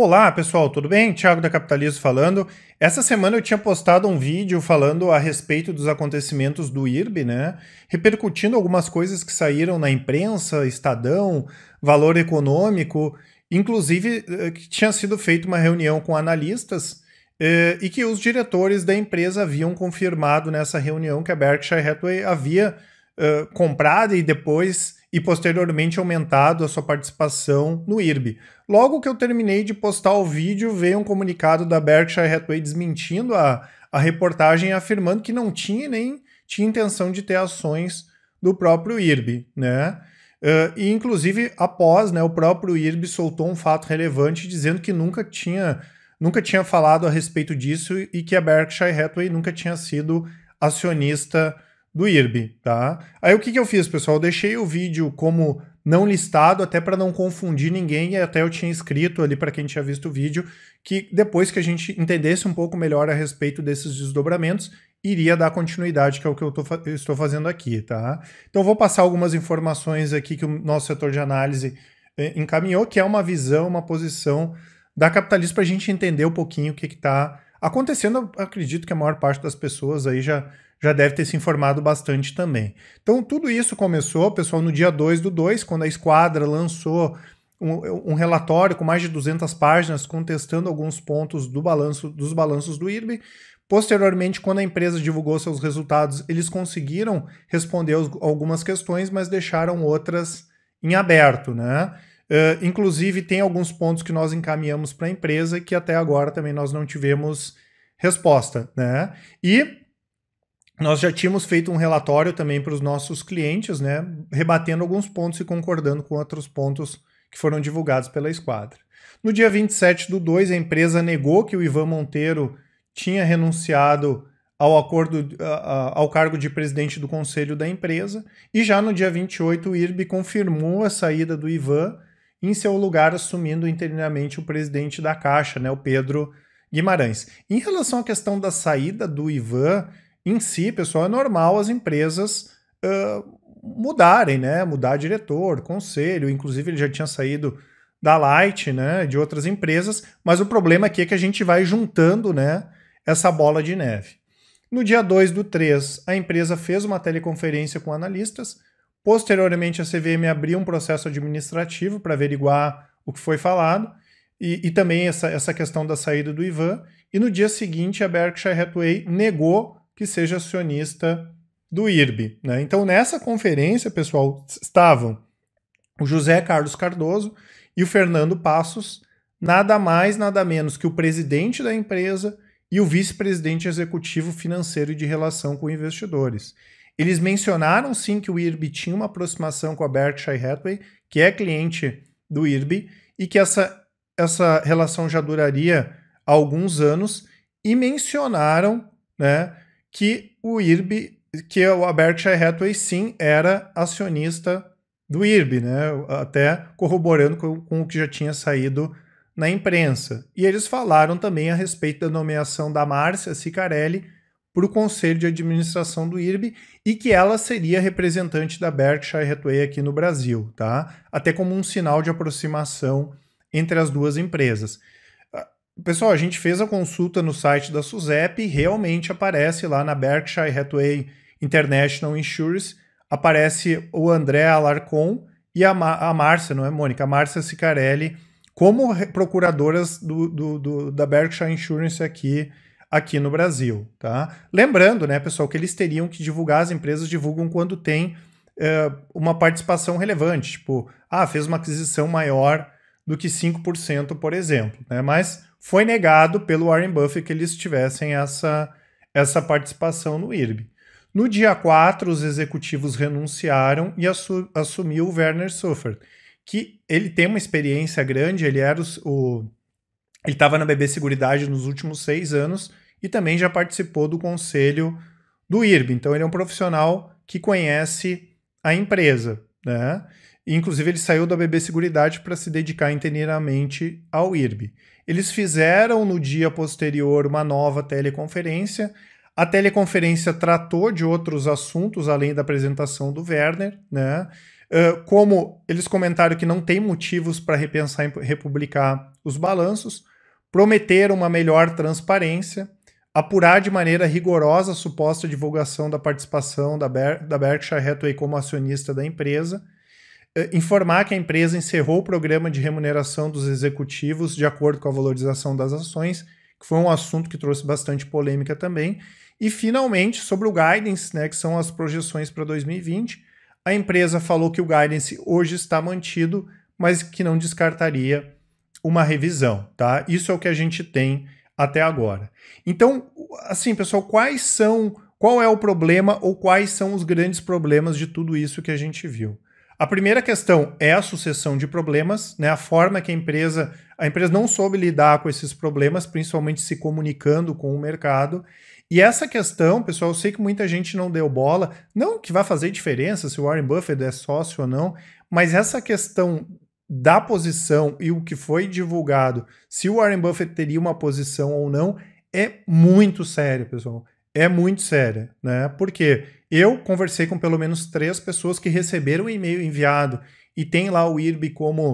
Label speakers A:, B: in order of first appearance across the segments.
A: Olá pessoal, tudo bem? Thiago da Capitalismo falando. Essa semana eu tinha postado um vídeo falando a respeito dos acontecimentos do IRB, né? Repercutindo algumas coisas que saíram na imprensa, Estadão, Valor Econômico, inclusive eh, que tinha sido feita uma reunião com analistas eh, e que os diretores da empresa haviam confirmado nessa reunião que a Berkshire Hathaway havia eh, comprado e depois e posteriormente aumentado a sua participação no IRB. Logo que eu terminei de postar o vídeo, veio um comunicado da Berkshire Hathaway desmentindo a, a reportagem, afirmando que não tinha nem tinha intenção de ter ações do próprio IRB, né? Uh, e inclusive após, né, o próprio IRB soltou um fato relevante dizendo que nunca tinha nunca tinha falado a respeito disso e que a Berkshire Hathaway nunca tinha sido acionista do IRB, tá? Aí o que, que eu fiz, pessoal? Eu deixei o vídeo como não listado, até para não confundir ninguém, e até eu tinha escrito ali para quem tinha visto o vídeo, que depois que a gente entendesse um pouco melhor a respeito desses desdobramentos, iria dar continuidade, que é o que eu, tô, eu estou fazendo aqui, tá? Então vou passar algumas informações aqui que o nosso setor de análise é, encaminhou, que é uma visão, uma posição da capitalista para a gente entender um pouquinho o que está acontecendo, acredito que a maior parte das pessoas aí já, já deve ter se informado bastante também. Então, tudo isso começou, pessoal, no dia 2 do 2, quando a esquadra lançou um, um, relatório com mais de 200 páginas contestando alguns pontos do balanço dos balanços do IRB. Posteriormente, quando a empresa divulgou seus resultados, eles conseguiram responder algumas questões, mas deixaram outras em aberto, né? Uh, inclusive, tem alguns pontos que nós encaminhamos para a empresa que até agora também nós não tivemos resposta, né? E nós já tínhamos feito um relatório também para os nossos clientes, né? Rebatendo alguns pontos e concordando com outros pontos que foram divulgados pela esquadra. No dia 27 do 2, a empresa negou que o Ivan Monteiro tinha renunciado ao acordo ao cargo de presidente do conselho da empresa, e já no dia 28 o IRB confirmou a saída do Ivan em seu lugar assumindo interinamente o presidente da Caixa, né, o Pedro Guimarães. Em relação à questão da saída do Ivan, em si, pessoal, é normal as empresas uh, mudarem, né, mudar diretor, conselho, inclusive ele já tinha saído da Light, né, de outras empresas, mas o problema aqui é que a gente vai juntando, né, essa bola de neve. No dia 2 do 3, a empresa fez uma teleconferência com analistas, Posteriormente, a CVM abriu um processo administrativo para averiguar o que foi falado e, e também essa, essa questão da saída do Ivan. E no dia seguinte, a Berkshire Hathaway negou que seja acionista do IRB. Né? Então, nessa conferência, pessoal, estavam o José Carlos Cardoso e o Fernando Passos, nada mais, nada menos que o presidente da empresa e o vice-presidente executivo financeiro e de relação com investidores. Eles mencionaram sim que o IRB tinha uma aproximação com a Berkshire Hathaway, que é cliente do IRB, e que essa, essa relação já duraria alguns anos, e mencionaram né, que o IRB, que a Berkshire Hathaway sim era acionista do IRB, né, até corroborando com, com o que já tinha saído na imprensa. E eles falaram também a respeito da nomeação da Márcia Sicarelli para o Conselho de Administração do IRB e que ela seria representante da Berkshire Hathaway aqui no Brasil, tá? Até como um sinal de aproximação entre as duas empresas. Ah, pessoal, a gente fez a consulta no site da SUSEP e realmente aparece lá na Berkshire Hathaway International Insurance, aparece o André Alarcon e a, Ma Márcia, não é, Mônica? A Márcia Sicarelli como procuradoras do, do, do, da Berkshire Insurance aqui aqui no Brasil, tá? Lembrando, né, pessoal, que eles teriam que divulgar, as empresas divulgam quando tem eh, uma participação relevante, tipo, ah, fez uma aquisição maior do que 5%, por exemplo, né? Mas foi negado pelo Warren Buffett que eles tivessem essa, essa participação no IRB. No dia 4, os executivos renunciaram e assu assumiu o Werner Suffert, que ele tem uma experiência grande, ele era o, o ele estava na BB Seguridade nos últimos seis anos e também já participou do conselho do IRB. Então, ele é um profissional que conhece a empresa. Né? Inclusive, ele saiu da BB Seguridade para se dedicar inteiramente ao IRB. Eles fizeram no dia posterior uma nova teleconferência. A teleconferência tratou de outros assuntos além da apresentação do Werner, né? Uh, como eles comentaram que não tem motivos para repensar e republicar os balanços, prometeram uma melhor transparência, apurar de maneira rigorosa a suposta divulgação da participação da, Ber da Berkshire Hathaway como acionista da empresa, eh, informar que a empresa encerrou o programa de remuneração dos executivos de acordo com a valorização das ações, que foi um assunto que trouxe bastante polêmica também, e finalmente sobre o guidance, né, que são as projeções para 2020, a empresa falou que o guidance hoje está mantido, mas que não descartaria uma revisão, tá? Isso é o que a gente tem até agora. Então, assim, pessoal, quais são, qual é o problema ou quais são os grandes problemas de tudo isso que a gente viu? A primeira questão é a sucessão de problemas, né? A forma que a empresa, a empresa não soube lidar com esses problemas, principalmente se comunicando com o mercado. E essa questão, pessoal, eu sei que muita gente não deu bola, não que vai fazer diferença se o Warren Buffett é sócio ou não, mas essa questão da posição e o que foi divulgado, se o Warren Buffett teria uma posição ou não, é muito sério, pessoal. É muito sério, né? Porque eu conversei com pelo menos três pessoas que receberam o e-mail enviado e tem lá o IRB como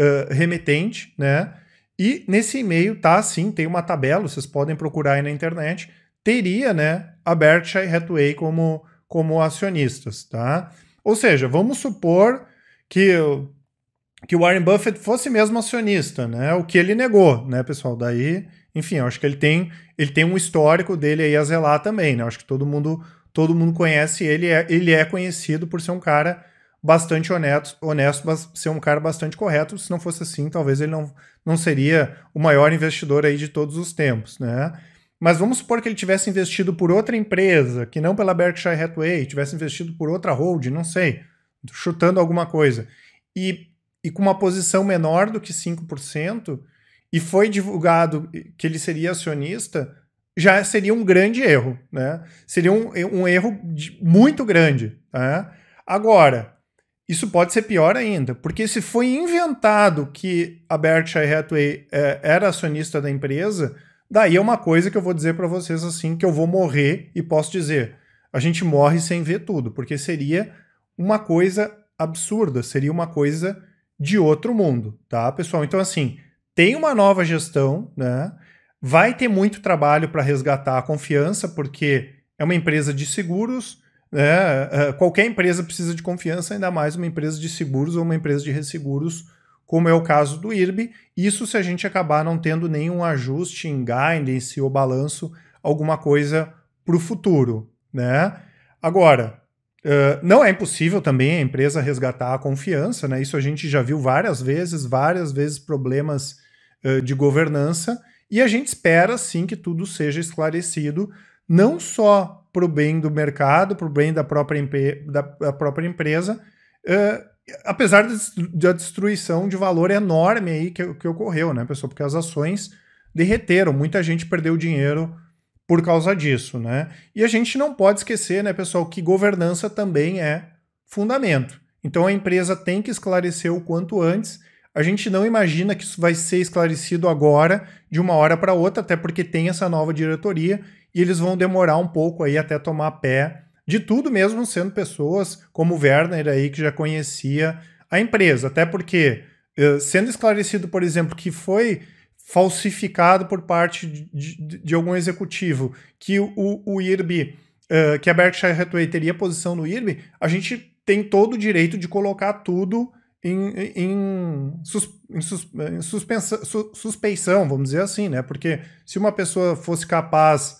A: uh, remetente, né? E nesse e-mail tá sim, tem uma tabela, vocês podem procurar aí na internet, teria, né, a Berkshire Hathaway como como acionistas, tá? Ou seja, vamos supor que que o Warren Buffett fosse mesmo acionista, né? O que ele negou, né, pessoal? Daí, enfim, eu acho que ele tem, ele tem um histórico dele aí a zelar também, né? Eu acho que todo mundo, todo mundo conhece ele, é, ele é conhecido por ser um cara bastante honesto, honesto, ser um cara bastante correto. Se não fosse assim, talvez ele não, não seria o maior investidor aí de todos os tempos, né? Mas vamos supor que ele tivesse investido por outra empresa, que não pela Berkshire Hathaway, tivesse investido por outra hold, não sei, chutando alguma coisa. E e com uma posição menor do que 5%, e foi divulgado que ele seria acionista, já seria um grande erro, né? Seria um, um erro de, muito grande. Né? Agora, isso pode ser pior ainda, porque se foi inventado que a Berkshire Hathaway é, era acionista da empresa, daí é uma coisa que eu vou dizer para vocês assim, que eu vou morrer e posso dizer, a gente morre sem ver tudo, porque seria uma coisa absurda, seria uma coisa de outro mundo, tá, pessoal? Então, assim, tem uma nova gestão, né? Vai ter muito trabalho para resgatar a confiança, porque é uma empresa de seguros, né? É, qualquer empresa precisa de confiança, ainda mais uma empresa de seguros ou uma empresa de resseguros, como é o caso do IRB. Isso se a gente acabar não tendo nenhum ajuste em guidance ou balanço, alguma coisa para o futuro, né? Agora, não é impossível também a empresa resgatar a confiança, né? Isso a gente já viu várias vezes, várias vezes problemas uh, de governança, e a gente espera sim que tudo seja esclarecido, não só para o bem do mercado, para o bem da própria, da, da própria empresa, uh, apesar da destruição de valor enorme aí que, que ocorreu, né, pessoal? Porque as ações derreteram, muita gente perdeu dinheiro por causa disso, né? E a gente não pode esquecer, né, pessoal, que governança também é fundamento. Então a empresa tem que esclarecer o quanto antes. A gente não imagina que isso vai ser esclarecido agora, de uma hora para outra, até porque tem essa nova diretoria e eles vão demorar um pouco aí até tomar pé de tudo, mesmo sendo pessoas como o Werner aí que já conhecia a empresa, até porque eh, sendo esclarecido, por exemplo, que foi falsificado por parte de, de, de algum executivo, que o, o IRB, uh, eh, que a Berkshire Hathaway teria posição no IRB, a gente tem todo o direito de colocar tudo em, em, sus, em, sus, em suspensa, su, suspeição, vamos dizer assim, né? Porque se uma pessoa fosse capaz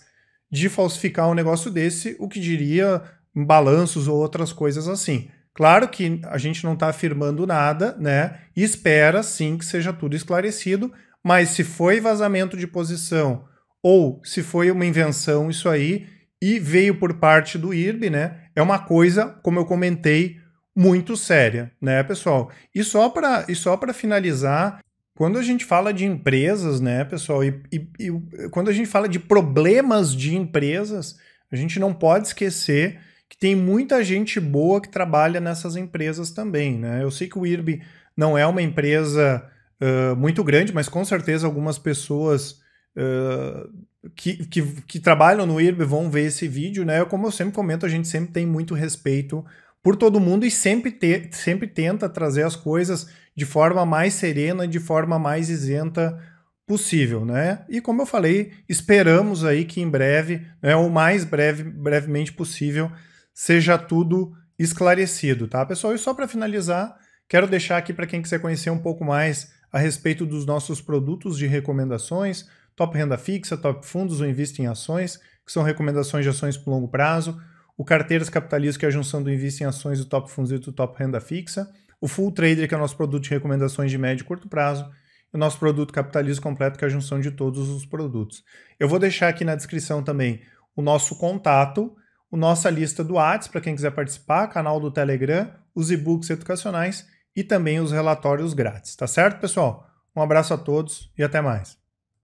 A: de falsificar um negócio desse, o que diria balanços ou outras coisas assim. Claro que a gente não está afirmando nada, né? E espera sim que seja tudo esclarecido, mas se foi vazamento de posição ou se foi uma invenção isso aí e veio por parte do IRB, né? É uma coisa, como eu comentei, muito séria, né, pessoal? E só para e só para finalizar, quando a gente fala de empresas, né, pessoal, e, e, e, quando a gente fala de problemas de empresas, a gente não pode esquecer que tem muita gente boa que trabalha nessas empresas também, né? Eu sei que o IRB não é uma empresa muito grande, mas com certeza algumas pessoas uh, que, que, que, trabalham no IRB vão ver esse vídeo, né? Como eu sempre comento, a gente sempre tem muito respeito por todo mundo e sempre, te, sempre tenta trazer as coisas de forma mais serena, de forma mais isenta possível, né? E como eu falei, esperamos aí que em breve, né, o mais breve, brevemente possível, seja tudo esclarecido, tá, pessoal? E só para finalizar, quero deixar aqui para quem quiser conhecer um pouco mais a respeito dos nossos produtos de recomendações, Top Renda Fixa, Top Fundos, o Invista em Ações, que são recomendações de ações para longo prazo, o Carteiras Capitalistas, que é a junção do Invista em Ações, do Top Fundos e do Top Renda Fixa, o Full Trader, que é o nosso produto de recomendações de médio e curto prazo, o nosso produto capitalismo completo, que é a junção de todos os produtos. Eu vou deixar aqui na descrição também o nosso contato, a nossa lista do Whats para quem quiser participar, canal do Telegram, os e-books educacionais e também os relatórios grátis, tá certo, pessoal? Um abraço a todos e até mais.